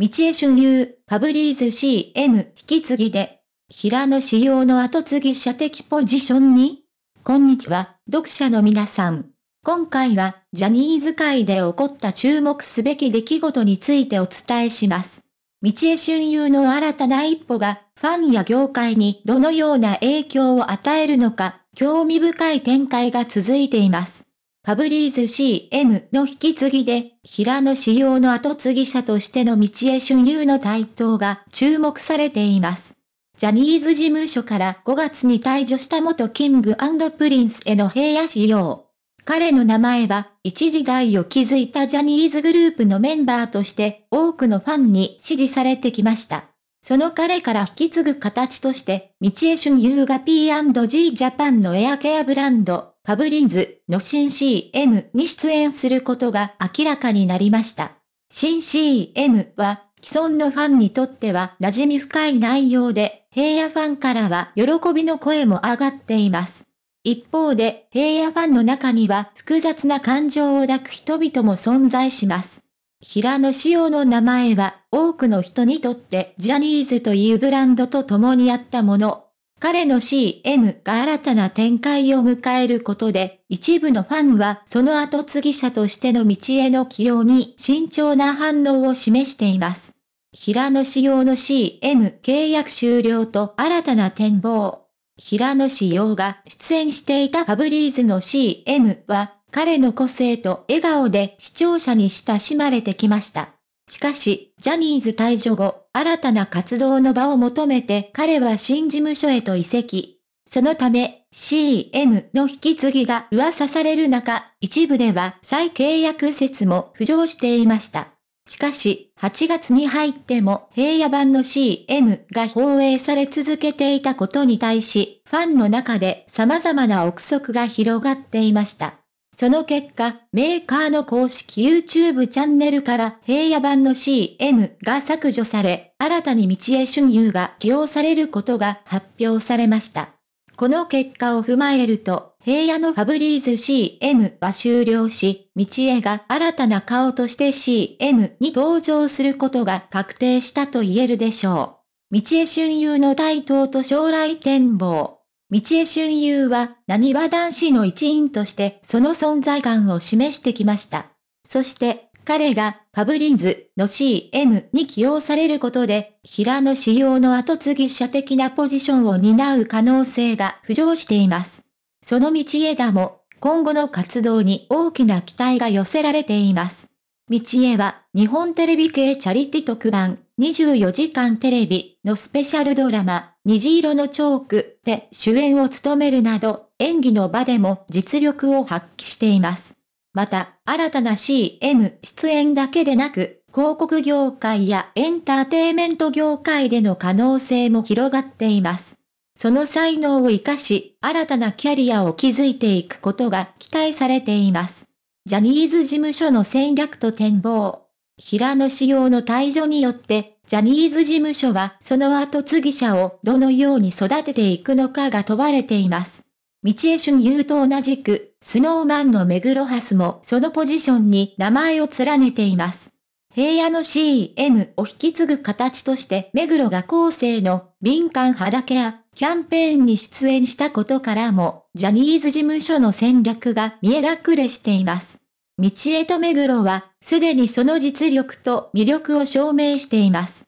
道江春遊パブリーズ CM 引き継ぎで、平野仕様の後継ぎ者的ポジションに、こんにちは、読者の皆さん。今回は、ジャニーズ界で起こった注目すべき出来事についてお伝えします。道江春遊の新たな一歩が、ファンや業界にどのような影響を与えるのか、興味深い展開が続いています。ファブリーズ CM の引き継ぎで、平野仕様の後継ぎ者としての道江春優の台頭が注目されています。ジャニーズ事務所から5月に退場した元キングプリンスへの平野仕様。彼の名前は、一時代を築いたジャニーズグループのメンバーとして、多くのファンに支持されてきました。その彼から引き継ぐ形として、道江春優が P&G ジャパンのエアケアブランド、ファブリンズの新 CM に出演することが明らかになりました。新 CM は既存のファンにとっては馴染み深い内容で、平野ファンからは喜びの声も上がっています。一方で、平野ファンの中には複雑な感情を抱く人々も存在します。平野紫耀の名前は多くの人にとってジャニーズというブランドと共にあったもの彼の CM が新たな展開を迎えることで、一部のファンはその後継ぎ者としての道への起用に慎重な反応を示しています。平野仕様の CM 契約終了と新たな展望。平野仕様が出演していたファブリーズの CM は、彼の個性と笑顔で視聴者に親しまれてきました。しかし、ジャニーズ退場後、新たな活動の場を求めて彼は新事務所へと移籍。そのため、CM の引き継ぎが噂される中、一部では再契約説も浮上していました。しかし、8月に入っても平野版の CM が放映され続けていたことに対し、ファンの中で様々な憶測が広がっていました。その結果、メーカーの公式 YouTube チャンネルから平野版の CM が削除され、新たに道江春優が起用されることが発表されました。この結果を踏まえると、平野のファブリーズ CM は終了し、道江が新たな顔として CM に登場することが確定したと言えるでしょう。道江春優の台頭と将来展望。道江春優は、何は男子の一員として、その存在感を示してきました。そして、彼が、ファブリーズの CM に起用されることで、平野仕様の後継ぎ者的なポジションを担う可能性が浮上しています。その道枝も、今後の活動に大きな期待が寄せられています。道枝は、日本テレビ系チャリティ特番、24時間テレビのスペシャルドラマ、虹色のチョークで主演を務めるなど、演技の場でも実力を発揮しています。また、新たな CM 出演だけでなく、広告業界やエンターテイメント業界での可能性も広がっています。その才能を活かし、新たなキャリアを築いていくことが期待されています。ジャニーズ事務所の戦略と展望。平野紫耀の退場によって、ジャニーズ事務所はその後継ぎ者をどのように育てていくのかが問われています。道江春優と同じく、スノーマンのメグロハスもそのポジションに名前を連ねています。平野の CM を引き継ぐ形として、目黒が後世の敏感肌ケアキャンペーンに出演したことからも、ジャニーズ事務所の戦略が見え隠れしています。道枝目黒は、すでにその実力と魅力を証明しています。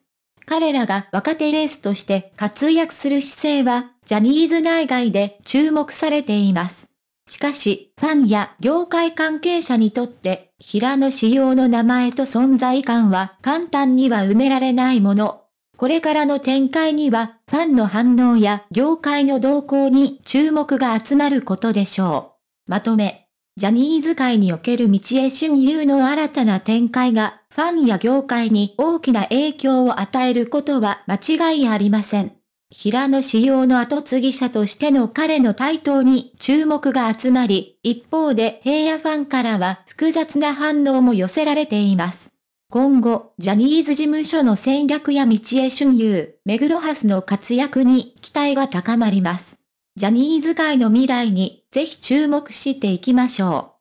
彼らが若手レースとして活躍する姿勢は、ジャニーズ内外で注目されています。しかし、ファンや業界関係者にとって、平野仕様の名前と存在感は簡単には埋められないもの。これからの展開には、ファンの反応や業界の動向に注目が集まることでしょう。まとめ。ジャニーズ界における道へ春遊の新たな展開が、ファンや業界に大きな影響を与えることは間違いありません。平野仕様の後継ぎ者としての彼の台頭に注目が集まり、一方で平野ファンからは複雑な反応も寄せられています。今後、ジャニーズ事務所の戦略や道へ春遊、目黒ハスの活躍に期待が高まります。ジャニーズ界の未来にぜひ注目していきましょう。